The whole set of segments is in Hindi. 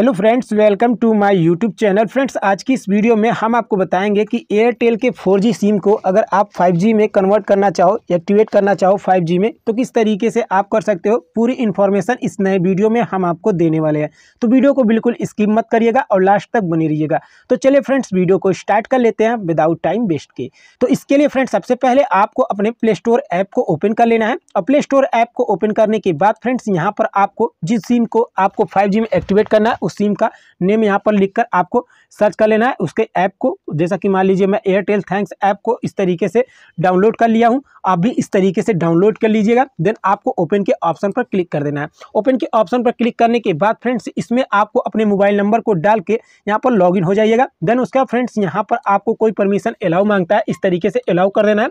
hello friends welcome to my YouTube channel friends आज की इस वीडियो में हम आपको बताएंगे कि एयरटेल के 4G सिम को अगर आप 5G में कन्वर्ट करना चाहो एक्टिवेट करना चाहो 5G में तो किस तरीके से आप कर सकते हो पूरी इन्फॉर्मेशन इस नए वीडियो में हम आपको देने वाले हैं तो वीडियो को बिल्कुल स्किप मत करिएगा और लास्ट तक बने रहिएगा तो चलिए फ्रेंड्स वीडियो को स्टार्ट कर लेते हैं विदाउट टाइम वेस्ट के तो इसके लिए फ्रेंड्स सबसे पहले आपको अपने प्ले स्टोर ऐप को ओपन कर लेना है और प्ले स्टोर ऐप को ओपन करने के बाद फ्रेंड्स यहाँ पर आपको जिस सिम को आपको फाइव में एक्टिवेट करना है उस सिम का नेम यहाँ पर लिखकर आपको सर्च कर लेना है उसके ऐप को जैसा कि मान लीजिए मैं एयरटेल थैंक्स ऐप को इस तरीके से डाउनलोड कर लिया हूँ आप भी इस तरीके से डाउनलोड कर लीजिएगा देन आपको ओपन के ऑप्शन पर क्लिक कर देना है ओपन के ऑप्शन पर क्लिक करने के बाद फ्रेंड्स इसमें आपको अपने मोबाइल नंबर को डाल के यहाँ पर लॉग हो जाइएगा देन उसका फ्रेंड्स यहाँ पर आपको कोई परमिशन अलाउ मांगता है इस तरीके से अलाउ कर देना है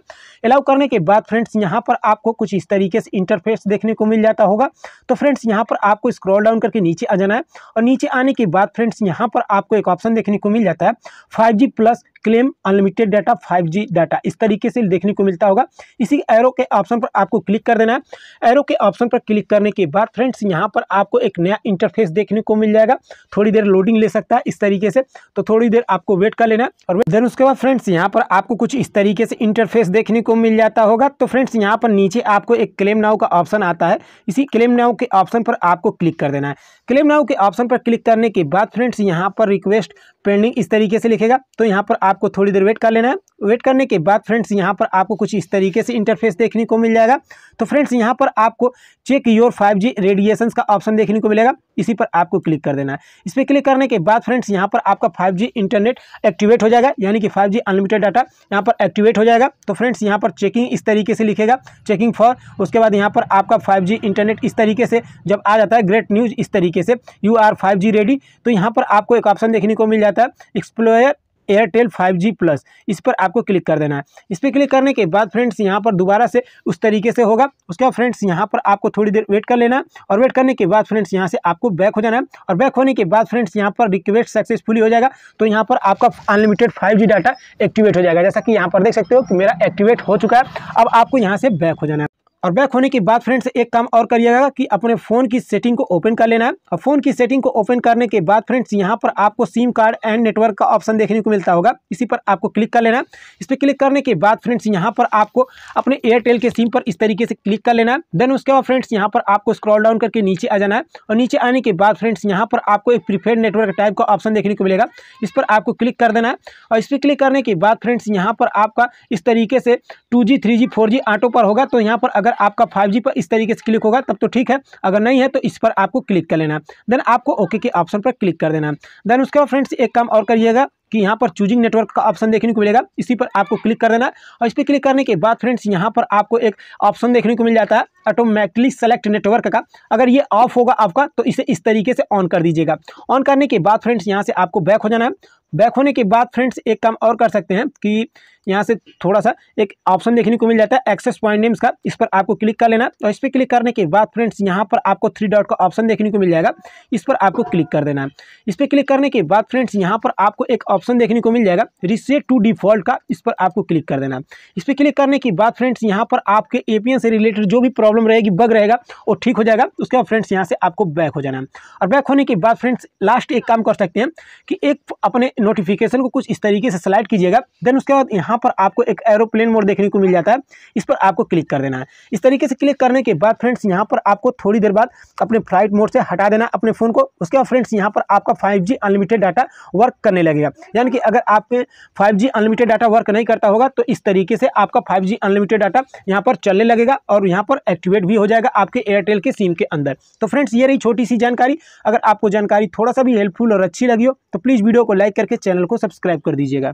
अलाउ करने के बाद फ्रेंड्स यहाँ पर आपको कुछ इस तरीके से इंटरफेस देखने को मिल जाता होगा तो फ्रेंड्स यहाँ पर आपको स्क्रॉल डाउन करके नीचे आ जाना है और नीचे आने के बाद फ्रेंड्स यहाँ पर आपको एक ऑप्शन देखने को मिल जाता है five plus claim unlimited data 5G data इस तरीके से देखने को मिलता होगा इसी एरो के ऑप्शन पर आपको क्लिक कर देना है एरो के ऑप्शन पर क्लिक करने के बाद फ्रेंड्स यहाँ पर आपको एक नया इंटरफेस देखने को मिल जाएगा थोड़ी देर लोडिंग ले सकता है इस तरीके से तो थोड़ी देर आपको वेट कर लेना और देन उसके बाद फ्रेंड्स यहाँ पर आपको कुछ इस तरीके से इंटरफेस देखने को मिल जाता होगा तो फ्रेंड्स यहाँ पर नीचे आपको एक क्लेम नाव का ऑप्शन आता है इसी क्लेम नाव के ऑप्शन पर आपको क्लिक कर देना है क्लेम नाव के ऑप्शन पर क्लिक करने के बाद फ्रेंड्स यहाँ पर रिक्वेस्ट पेंडिंग इस तरीके से लिखेगा तो यहाँ पर आपको थोड़ी देर वेट कर लेना है वेट करने के बाद फ्रेंड्स यहाँ पर आपको कुछ इस तरीके से इंटरफेस देखने को मिल जाएगा तो फ्रेंड्स यहाँ पर आपको check your five G radiation का ऑप्शन देखने को मिलेगा इसी पर आपको क्लिक कर देना है इस पर क्लिक करने के बाद फ्रेंड्स यहाँ पर आपका फाइव जी इंटरनेट एक्टिवेट हो जाएगा यानी कि फाइव जी अनलिमिटेड डाटा यहाँ पर एक्टिवेट हो जाएगा तो फ्रेंड्स यहाँ पर चेकिंग इस तरीके से लिखेगा चेकिंग फॉर उसके बाद यहाँ पर आपका फाइव जी इंटरनेट इस तरीके से जब आ जाता है ग्रेट न्यूज़ इस तरीके से you are five G ready तो यहाँ पर आपको एक ऑप्शन देखने को मिल जाता है explore Airtel five G plus इस पर आपको क्लिक कर देना है इस पर क्लिक करने के बाद फ्रेंड्स यहाँ पर दोबारा से उस तरीके से होगा उसके बाद फ्रेंड्स यहाँ पर आपको थोड़ी देर वेट कर लेना है और वेट करने के बाद फ्रेंड्स यहाँ से आपको बैक हो जाना है और बैक होने के बाद फ्रेंड्स यहाँ पर रिक्वेस्ट सक्सेसफुली हो जाएगा तो यहाँ पर आपका अनलिमिटेड फाइव डाटा एक्टिवेट हो जाएगा जैसा कि यहाँ पर देख सकते हो कि मेरा एक्टिवेट हो चुका है अब आपको यहाँ से बैक हो जाना है और बैक होने के बाद फ्रेंड्स एक काम और करिएगा कि अपने फ़ोन की सेटिंग को ओपन कर लेना है और फ़ोन की सेटिंग को ओपन करने के बाद फ्रेंड्स यहाँ पर आपको सिम कार्ड एंड नेटवर्क का ऑप्शन देखने को मिलता होगा इसी पर आपको क्लिक कर लेना है इस पर क्लिक करने के बाद फ्रेंड्स यहाँ पर आपको अपने एयरटेल के सिम पर इस तरीके से क्लिक कर लेना है देन उसके बाद फ्रेंड्स यहाँ पर आपको स्क्रॉल डाउन करके नीचे आ जाना है और नीचे आने के बाद फ्रेंड्स यहाँ पर आपको एक प्रीफेड नेटवर्क टाइप का ऑप्शन देखने को मिलेगा इस पर आपको क्लिक कर देना है और इस पर क्लिक करने के बाद फ्रेंड्स यहाँ पर आपका इस तरीके से two G three G four G auto पर होगा तो यहाँ पर अगर अगर आपका फाइव पर इस तरीके से क्लिक होगा तब तो ठीक है अगर नहीं है तो इस पर आपको क्लिक कर लेना देन आपको ओके के ऑप्शन पर क्लिक कर देना देन उसके बाद फ्रेंड्स एक काम और करिएगा कि यहाँ पर चूजिंग नेटवर्क का ऑप्शन देखने को मिलेगा इसी पर आपको क्लिक कर देना और इस पर क्लिक करने के बाद फ्रेंड्स यहाँ पर आपको एक ऑप्शन देखने को मिल जाता है ऑटोमेटिकली सेलेक्ट नेटवर्क का अगर ये ऑफ होगा आपका तो इसे इस तरीके से ऑन कर दीजिएगा ऑन करने के बाद फ्रेंड्स यहाँ से आपको बैक हो जाना है बैक होने के बाद फ्रेंड्स एक काम और कर सकते हैं कि यहाँ से थोड़ा सा एक ऑप्शन देखने को मिल जाता है एक्सेस पॉइंट नेम्स का इस पर आपको क्लिक कर लेना और तो इस पर क्लिक करने के बाद फ्रेंड्स यहाँ पर आपको थ्री डॉट का ऑप्शन देखने को मिल जाएगा इस पर आपको क्लिक कर देना है इस पर क्लिक करने के बाद फ्रेंड्स यहाँ पर आपको एक ऑप्शन देखने को मिल जाएगा रिसेट टू डिफॉल्ट का इस पर आपको क्लिक कर देना इस पर क्लिक करने के बाद फ्रेंड्स यहाँ पर आपके ए से रिलेटेड जो भी प्रॉब्लम रहेगी बग रहेगा वो ठीक हो जाएगा उसके बाद फ्रेंड्स यहाँ से आपको बैक हो जाना है और बैक होने के बाद फ्रेंड्स लास्ट एक काम कर सकते हैं कि एक अपने नोटिफिकेशन को कुछ इस तरीके से स्लाइड कीजिएगा देन उसके बाद यहाँ पर आपको एक एरोप्लेन मोड देखने को मिल जाता है इस पर आपको क्लिक कर देना है इस तरीके से क्लिक करने के बाद फ्रेंड्स यहाँ पर आपको थोड़ी देर बाद अपने फ्लाइट मोड से हटा देना अपने फ़ोन को उसके बाद फ्रेंड्स यहाँ पर आपका फाइव अनलिमिटेड डाटा वर्क करने लगेगा यानी कि अगर आपके फाइव अनलिमिटेड डाटा वर्क नहीं करता होगा तो इस तरीके से आपका फाइव अनलिमिटेड डाटा यहाँ पर चलने लगेगा और यहाँ पर एक्टिवेट भी हो जाएगा आपके एयरटेल के सिम के अंदर तो फ्रेंड्स ये रही छोटी सी जानकारी अगर आपको जानकारी थोड़ा सा भी हेल्पफुल और अच्छी लगी हो तो प्लीज़ वीडियो को लाइक करके चैनल को सब्सक्राइब कर दीजिएगा